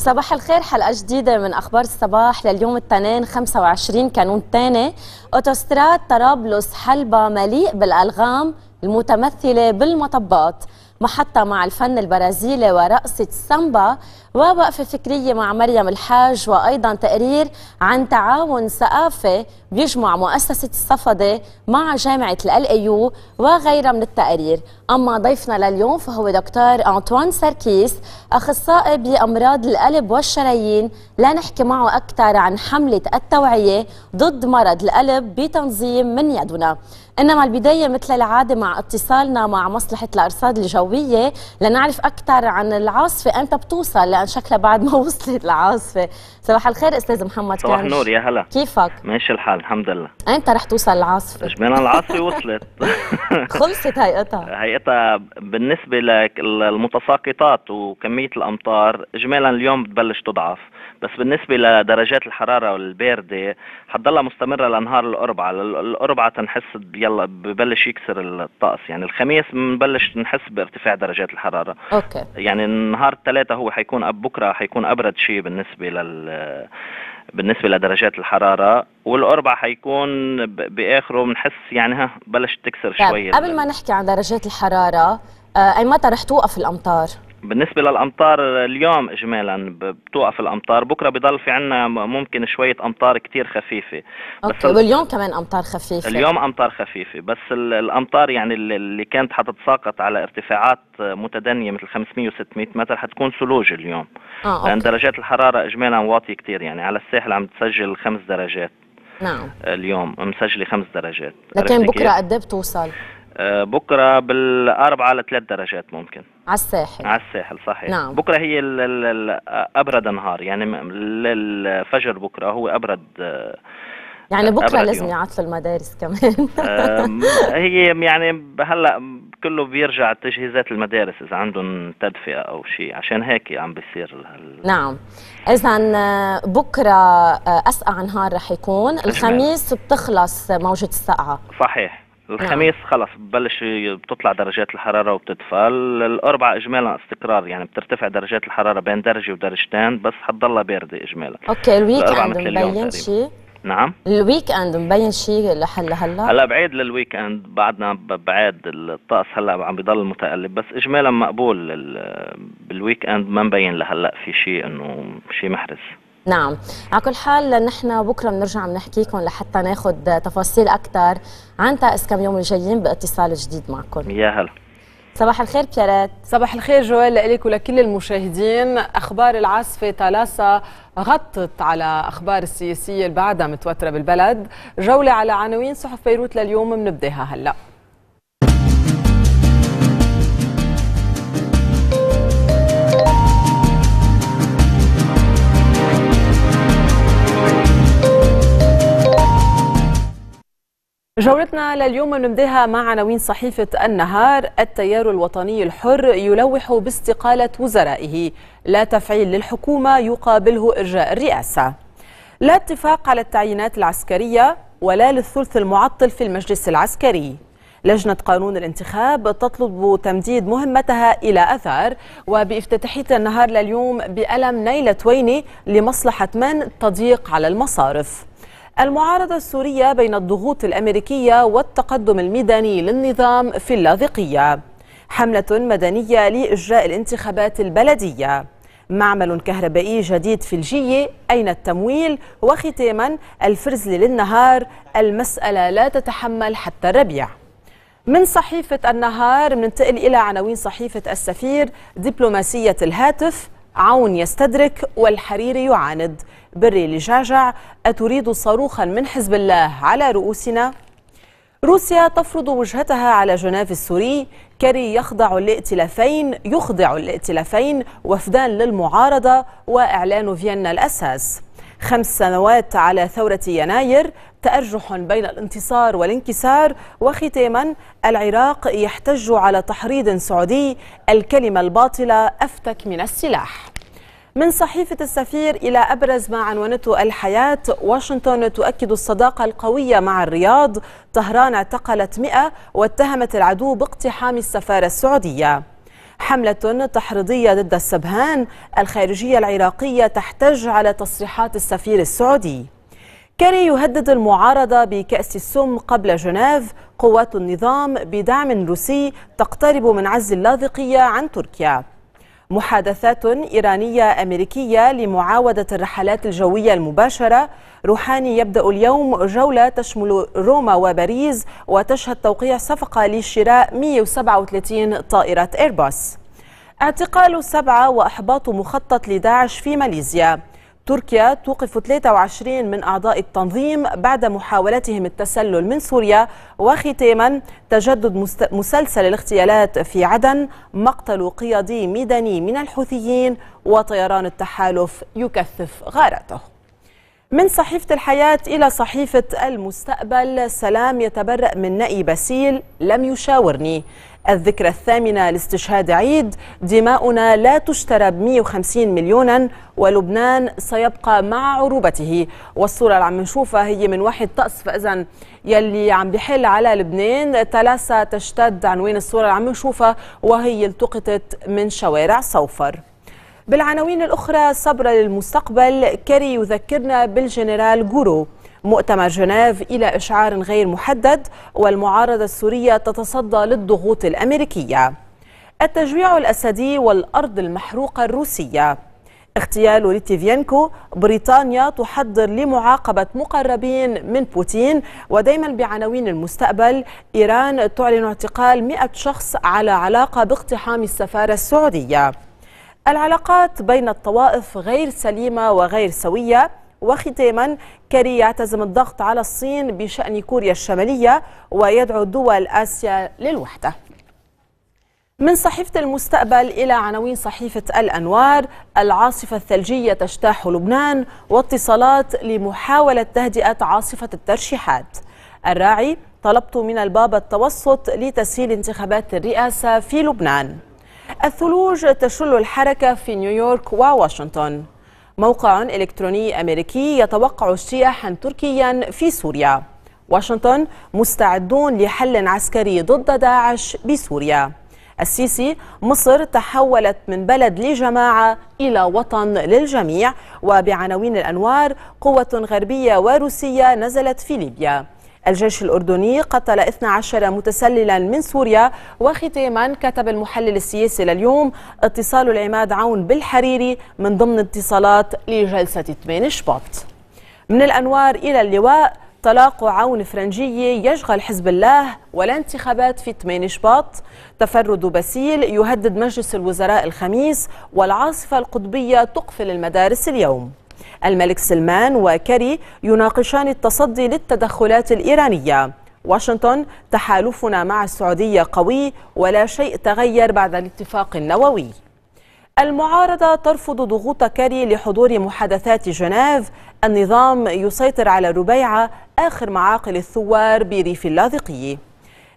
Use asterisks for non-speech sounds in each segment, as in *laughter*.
صباح الخير حلقة جديدة من أخبار الصباح لليوم الثنين 25 كانون الثاني أوتوستراد طرابلس حلبة مليء بالألغام المتمثلة بالمطبات محطة مع الفن البرازيلي ورقصة السامبا ووقفة فكرية مع مريم الحاج وأيضا تقرير عن تعاون ثقافي بيجمع مؤسسة الصفدة مع جامعة ال يو وغيرها من التقارير أما ضيفنا لليوم فهو دكتور أنطوان سركيس أخصائي بأمراض القلب والشرايين لنحكي معه أكثر عن حملة التوعية ضد مرض القلب بتنظيم من يدنا إنما البداية مثل العادة مع اتصالنا مع مصلحة الأرصاد الجوية لنعرف أكثر عن العاصفة أمتى بتوصل لان شكلها بعد ما *laughs* وصلت العاصفه صباح الخير استاذ محمد صباح النور يا هلا كيفك ماشي الحال الحمد لله انت رح توصل العاصفه جبنا العاصفه وصلت *laughs* *laughs* خلصت هيئتها هيئتها بالنسبه للمتساقطات وكميه الامطار اجمالا اليوم بتبلش تضعف بس بالنسبه لدرجات الحراره والبارده حتضلها مستمره لنهار الاربعاء الاربعاء تنحس يلا ببلش يكسر الطقس يعني الخميس بنبلش نحس بارتفاع درجات الحراره اوكي يعني نهار الثلاثه هو حيكون بكره حيكون ابرد شيء بالنسبه لل بالنسبه لدرجات الحراره والاربع حيكون باخره بنحس يعني ها بلشت تكسر طيب، شوي قبل ما نحكي عن درجات الحراره آه، اي متى رح توقف الامطار بالنسبة للأمطار اليوم إجمالا بتوقف الأمطار بكرة بضل في عنا ممكن شوية أمطار كتير خفيفة أوكي. بس واليوم كمان أمطار خفيفة اليوم أمطار خفيفة بس الأمطار يعني اللي كانت حتتساقط على ارتفاعات متدنية مثل 500 و 600 متر حتكون ثلوج اليوم آه، أوكي. لأن درجات الحرارة إجمالا واطية كتير يعني على الساحل عم تسجل خمس درجات نعم اليوم مسجلة خمس درجات لكن بكرة قد إيه بتوصل؟ آه، بكرة بالأربعة لثلاث درجات ممكن على الساحل على الساحل صحيح نعم. بكره هي ال ال الـ ابرد نهار يعني الفجر بكره هو ابرد يعني بكره لازم يعطلوا المدارس كمان *laughs* هي يعني هلا كله بيرجع تجهيزات المدارس اذا عندهم تدفئه او شيء عشان هيك عم بيصير نعم اذا آه، بكره آه، اسقع نهار رح يكون الخميس بتخلص موجه السقعه صحيح الخميس خلص ببلش بتطلع درجات الحرارة وبتدفى الأربعة إجمالا استقرار يعني بترتفع درجات الحرارة بين درجة ودرجتين بس حتضلها باردة إجمالا أوكي الويك أند مبين شيء نعم الويك اند مبين شيء لحل هلا هلا بعيد للويك اند بعدنا بعيد الطقس هلا عم بضل متقلب بس اجمالا مقبول بالويك اند ما مبين لهلا في شيء انه شيء محرز نعم على كل حال نحن بكره بنرجع بنحكيكم لحتى ناخذ تفاصيل اكثر عن تأس كم يوم الجايين باتصال جديد معكم يا هلا صباح الخير بيارات صباح الخير جوال لك ولكل المشاهدين أخبار العاصفة تالاسا غطت على أخبار السياسية اللي بعدها متوترة بالبلد جولة على عناوين صحف بيروت لليوم بنبداها هلأ جولتنا لليوم نبدأها مع عناوين صحيفة النهار التيار الوطني الحر يلوح باستقالة وزرائه لا تفعيل للحكومة يقابله إرجاء الرئاسة لا اتفاق على التعيينات العسكرية ولا للثلث المعطل في المجلس العسكري لجنة قانون الانتخاب تطلب تمديد مهمتها إلى أثار وبافتتاحية النهار لليوم بألم نيلة تويني لمصلحة من تضيق على المصارف المعارضة السورية بين الضغوط الأمريكية والتقدم الميداني للنظام في اللاذقية حملة مدنية لإجراء الانتخابات البلدية معمل كهربائي جديد في الجية أين التمويل وختاما الفرزل للنهار المسألة لا تتحمل حتى الربيع من صحيفة النهار ننتقل إلى عناوين صحيفة السفير دبلوماسية الهاتف عون يستدرك والحرير يعاند بري لجاجع أتريد صاروخا من حزب الله على رؤوسنا روسيا تفرض وجهتها على جنيف السوري كري يخضع الائتلافين يخضع الائتلافين وفدان للمعارضة وإعلان فيينا الأساس خمس سنوات على ثورة يناير تأرجح بين الانتصار والانكسار وختاما العراق يحتج على تحريض سعودي الكلمة الباطلة أفتك من السلاح من صحيفة السفير إلى أبرز ما عنونته الحياة واشنطن تؤكد الصداقة القوية مع الرياض طهران اعتقلت مئة واتهمت العدو باقتحام السفارة السعودية حملة تحريضية ضد السبهان الخارجية العراقية تحتج على تصريحات السفير السعودي كاري يهدد المعارضة بكأس السم قبل جنيف قوات النظام بدعم روسي تقترب من عز اللاذقية عن تركيا محادثات إيرانية أمريكية لمعاودة الرحلات الجوية المباشرة روحاني يبدأ اليوم جولة تشمل روما وباريس وتشهد توقيع صفقة لشراء 137 طائرة إيرباص اعتقال سبعة وإحباط مخطط لداعش في ماليزيا تركيا توقف 23 من أعضاء التنظيم بعد محاولتهم التسلل من سوريا وختاما تجدد مسلسل الاغتيالات في عدن مقتل قيادي ميداني من الحوثيين وطيران التحالف يكثف غارته من صحيفة الحياة إلى صحيفة المستقبل سلام يتبرأ من نأي باسيل لم يشاورني الذكرى الثامنة لاستشهاد عيد دماؤنا لا تشترى ب 150 مليونا ولبنان سيبقى مع عروبته والصورة اللي عم نشوفها هي من واحد طقس فإذا يلي عم بحل على لبنان تلاسة تشتد عنوان الصورة اللي عم نشوفها وهي التقطت من شوارع صوفر بالعناوين الأخرى صبر للمستقبل كاري يذكرنا بالجنرال جورو مؤتمر جنيف إلى إشعار غير محدد والمعارضة السورية تتصدى للضغوط الأمريكية التجويع الأسدي والأرض المحروقة الروسية اغتيال ليتيفينكو بريطانيا تحضر لمعاقبة مقربين من بوتين ودايما بعناوين المستقبل إيران تعلن اعتقال 100 شخص على علاقة باقتحام السفارة السعودية العلاقات بين الطوائف غير سليمة وغير سوية وختاما كري يعتزم الضغط على الصين بشأن كوريا الشمالية ويدعو دول آسيا للوحدة من صحيفة المستقبل إلى عناوين صحيفة الأنوار العاصفة الثلجية تجتاح لبنان واتصالات لمحاولة تهدئة عاصفة الترشيحات الراعي طلبت من البابا التوسط لتسهيل انتخابات الرئاسة في لبنان الثلوج تشل الحركة في نيويورك وواشنطن موقع إلكتروني أمريكي يتوقع اجتياحا تركيا في سوريا واشنطن مستعدون لحل عسكري ضد داعش بسوريا السيسي مصر تحولت من بلد لجماعة إلى وطن للجميع وبعناوين الأنوار قوة غربية وروسية نزلت في ليبيا الجيش الأردني قتل 12 متسللا من سوريا وختاما كتب المحلل السياسي لليوم اتصال العماد عون بالحريري من ضمن اتصالات لجلسة 8 شباط من الأنوار إلى اللواء طلاق عون فرنجية يشغل حزب الله ولا انتخابات في 8 شباط تفرد بسيل يهدد مجلس الوزراء الخميس والعاصفة القطبية تقفل المدارس اليوم الملك سلمان وكري يناقشان التصدي للتدخلات الإيرانية واشنطن تحالفنا مع السعودية قوي ولا شيء تغير بعد الاتفاق النووي المعارضة ترفض ضغوط كاري لحضور محادثات جنيف النظام يسيطر على ربيعة آخر معاقل الثوار بريف اللاذقي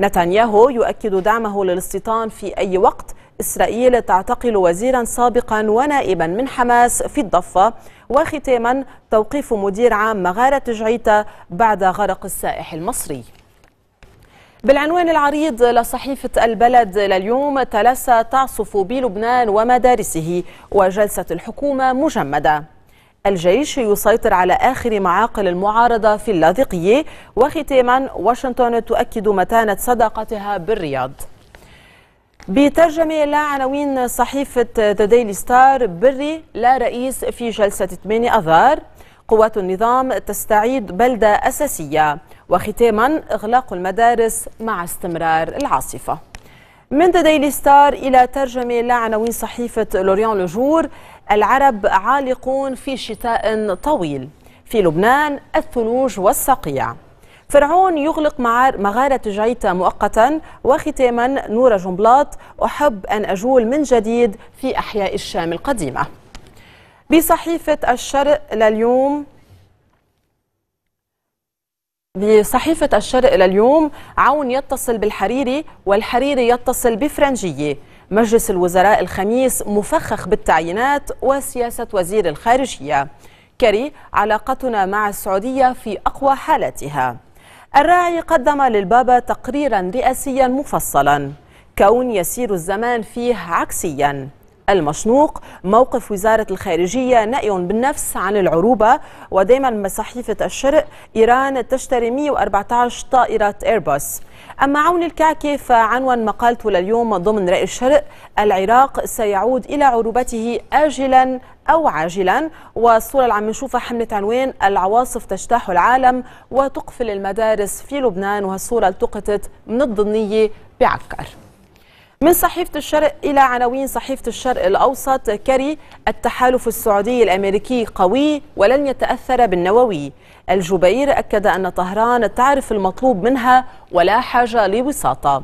نتنياهو يؤكد دعمه للاستيطان في أي وقت إسرائيل تعتقل وزيرا سابقا ونائبا من حماس في الضفة وختاما توقيف مدير عام مغارة جعيتا بعد غرق السائح المصري بالعنوان العريض لصحيفة البلد لليوم تلسى تعصف بلبنان ومدارسه وجلسة الحكومة مجمدة الجيش يسيطر على آخر معاقل المعارضة في اللاذقية وختاما واشنطن تؤكد متانة صداقتها بالرياض بترجمة لعناوين صحيفة ذا ديلي ستار بري لا رئيس في جلسة 8 أذار قوات النظام تستعيد بلدة أساسية وختاما إغلاق المدارس مع استمرار العاصفة من ذا ديلي ستار إلى ترجمة لعناوين صحيفة لوريان لوجور العرب عالقون في شتاء طويل في لبنان الثلوج والصقيع فرعون يغلق مغارة جعيتا مؤقتا وختاما نور جنبلاط أحب أن أجول من جديد في أحياء الشام القديمة بصحيفة الشرق لليوم بصحيفة الشرق لليوم عون يتصل بالحريري والحريري يتصل بفرنجية مجلس الوزراء الخميس مفخخ بالتعيينات وسياسة وزير الخارجية كري علاقتنا مع السعودية في أقوى حالتها الراعي قدم للبابا تقريرا رئاسيا مفصلا كون يسير الزمان فيه عكسيا المشنوق موقف وزارة الخارجية نأي بالنفس عن العروبة ودائما صحيفة الشرق إيران تشتري 114 طائرة إيرباص أما عون الكعكة فعنوان مقالته لليوم ضمن رأي الشرق العراق سيعود إلى عروبته آجلا أو عاجلا والصورة اللي عم نشوفها حملة عنوان العواصف تجتاح العالم وتقفل المدارس في لبنان وهالصورة التقطت من الضنية بعكر من صحيفة الشرق إلى عناوين صحيفة الشرق الأوسط كري التحالف السعودي الأمريكي قوي ولن يتأثر بالنووي الجبير أكد أن طهران تعرف المطلوب منها ولا حاجة لوساطة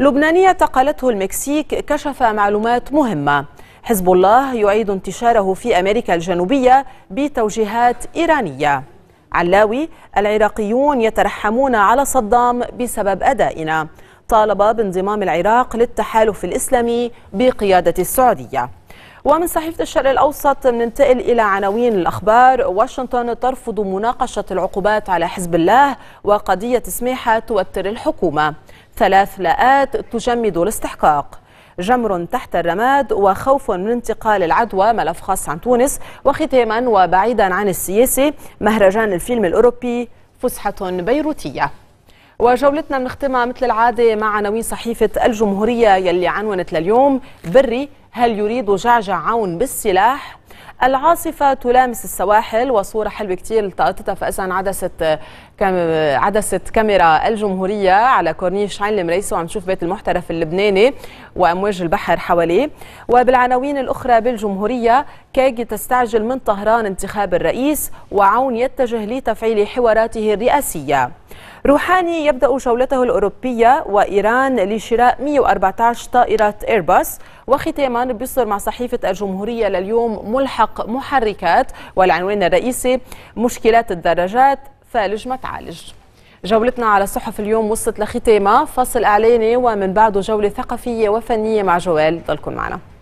لبنانية تقلته المكسيك كشف معلومات مهمة حزب الله يعيد انتشاره في أمريكا الجنوبية بتوجيهات إيرانية علاوي العراقيون يترحمون على صدام بسبب أدائنا طالب بانضمام العراق للتحالف الإسلامي بقيادة السعودية ومن صحيفة الشرق الأوسط ننتقل إلى عناوين الأخبار واشنطن ترفض مناقشة العقوبات على حزب الله وقضية سميحة توتر الحكومة ثلاث لاءات تجمد الاستحقاق جمر تحت الرماد وخوف من انتقال العدوى ملف خاص عن تونس وختاما وبعيدا عن السياسة مهرجان الفيلم الأوروبي فسحة بيروتية وجولتنا بنختمها مثل العادة مع عناوين صحيفة الجمهورية يلي عنونت لليوم بري هل يريد جعجع عون بالسلاح العاصفة تلامس السواحل وصورة حلوة كتير التقطتها في أذن عدسة كام عدسة كاميرا الجمهورية على كورنيش عين المريسة وعم نشوف بيت المحترف اللبناني وأمواج البحر حواليه وبالعناوين الأخرى بالجمهورية كاجي تستعجل من طهران انتخاب الرئيس وعون يتجه لتفعيل حواراته الرئاسية روحاني يبدأ جولته الأوروبية وإيران لشراء 114 طائرة إيرباص وختاما بيصدر مع صحيفة الجمهورية لليوم ملحق محركات والعنوان الرئيسي مشكلات الدراجات ثالج ما تعالج جولتنا على الصحف اليوم وصلت لختامها فصل إعلاني ومن بعده جولة ثقافية وفنية مع جوال ضلكم معنا